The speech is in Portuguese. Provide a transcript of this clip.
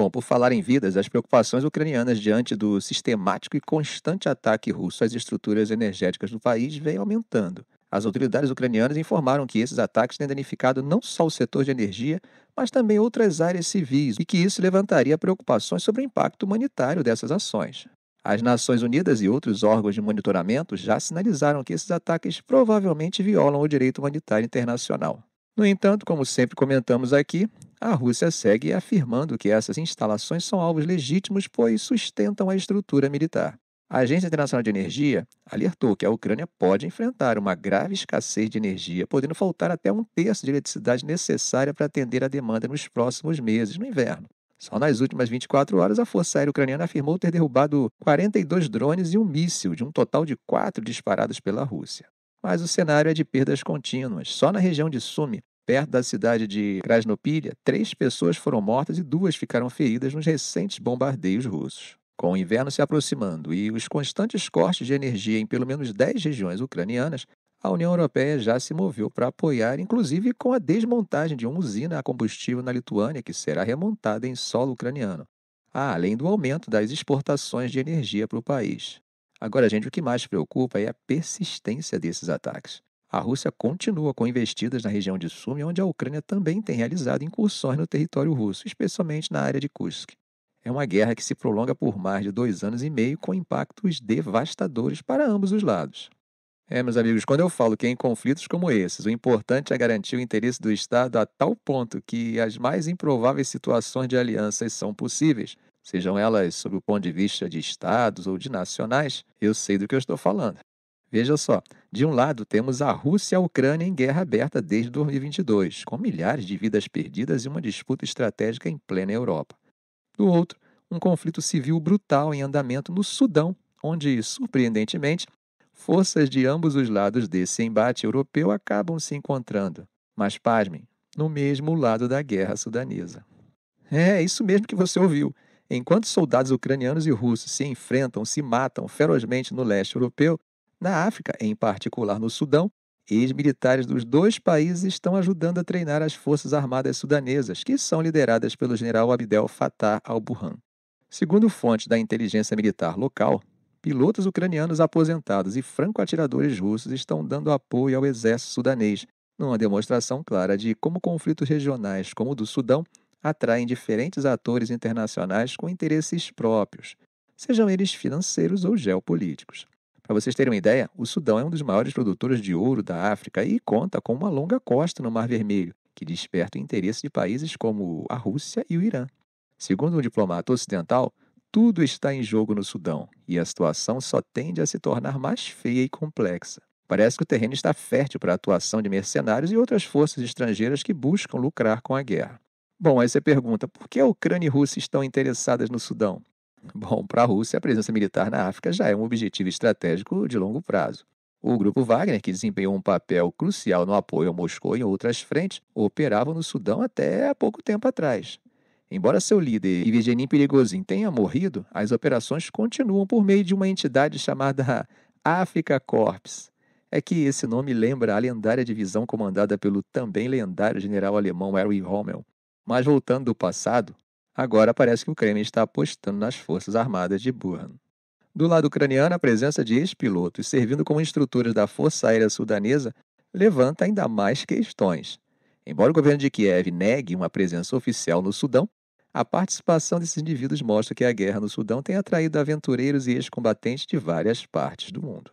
Bom, por falar em vidas, as preocupações ucranianas diante do sistemático e constante ataque russo às estruturas energéticas do país vem aumentando. As autoridades ucranianas informaram que esses ataques têm danificado não só o setor de energia, mas também outras áreas civis, e que isso levantaria preocupações sobre o impacto humanitário dessas ações. As Nações Unidas e outros órgãos de monitoramento já sinalizaram que esses ataques provavelmente violam o direito humanitário internacional. No entanto, como sempre comentamos aqui, a Rússia segue afirmando que essas instalações são alvos legítimos, pois sustentam a estrutura militar. A Agência Internacional de Energia alertou que a Ucrânia pode enfrentar uma grave escassez de energia, podendo faltar até um terço de eletricidade necessária para atender a demanda nos próximos meses, no inverno. Só nas últimas 24 horas, a Força Aérea Ucraniana afirmou ter derrubado 42 drones e um míssil, de um total de quatro disparados pela Rússia. Mas o cenário é de perdas contínuas. Só na região de Sumi, perto da cidade de Krasnopilia, três pessoas foram mortas e duas ficaram feridas nos recentes bombardeios russos. Com o inverno se aproximando e os constantes cortes de energia em pelo menos dez regiões ucranianas, a União Europeia já se moveu para apoiar, inclusive com a desmontagem de uma usina a combustível na Lituânia, que será remontada em solo ucraniano, além do aumento das exportações de energia para o país. Agora, gente, o que mais preocupa é a persistência desses ataques a Rússia continua com investidas na região de Sumi, onde a Ucrânia também tem realizado incursões no território russo, especialmente na área de Kursk. É uma guerra que se prolonga por mais de dois anos e meio, com impactos devastadores para ambos os lados. É, meus amigos, quando eu falo que em conflitos como esses, o importante é garantir o interesse do Estado a tal ponto que as mais improváveis situações de alianças são possíveis, sejam elas sob o ponto de vista de Estados ou de nacionais, eu sei do que eu estou falando. Veja só, de um lado temos a Rússia e a Ucrânia em guerra aberta desde 2022, com milhares de vidas perdidas e uma disputa estratégica em plena Europa. Do outro, um conflito civil brutal em andamento no Sudão, onde, surpreendentemente, forças de ambos os lados desse embate europeu acabam se encontrando. Mas pasmem, no mesmo lado da guerra sudanesa. É, isso mesmo que você ouviu. Enquanto soldados ucranianos e russos se enfrentam, se matam ferozmente no leste europeu, na África, em particular no Sudão, ex-militares dos dois países estão ajudando a treinar as forças armadas sudanesas, que são lideradas pelo general Abdel Fattah al-Burhan. Segundo fontes da inteligência militar local, pilotos ucranianos aposentados e franco-atiradores russos estão dando apoio ao exército sudanês, numa demonstração clara de como conflitos regionais como o do Sudão atraem diferentes atores internacionais com interesses próprios, sejam eles financeiros ou geopolíticos. Para vocês terem uma ideia, o Sudão é um dos maiores produtores de ouro da África e conta com uma longa costa no Mar Vermelho, que desperta o interesse de países como a Rússia e o Irã. Segundo um diplomata ocidental, tudo está em jogo no Sudão e a situação só tende a se tornar mais feia e complexa. Parece que o terreno está fértil para a atuação de mercenários e outras forças estrangeiras que buscam lucrar com a guerra. Bom, aí você pergunta: por que a Ucrânia e a Rússia estão interessadas no Sudão? Bom, para a Rússia, a presença militar na África já é um objetivo estratégico de longo prazo. O grupo Wagner, que desempenhou um papel crucial no apoio a Moscou e a outras frentes, operava no Sudão até há pouco tempo atrás. Embora seu líder, Evgeny Perigosin, tenha morrido, as operações continuam por meio de uma entidade chamada Africa Corps. É que esse nome lembra a lendária divisão comandada pelo também lendário general alemão Erwin Rommel. Mas voltando do passado, Agora parece que o Kremlin está apostando nas forças armadas de Burhan. Do lado ucraniano, a presença de ex-pilotos servindo como instrutores da Força Aérea Sudanesa levanta ainda mais questões. Embora o governo de Kiev negue uma presença oficial no Sudão, a participação desses indivíduos mostra que a guerra no Sudão tem atraído aventureiros e ex-combatentes de várias partes do mundo.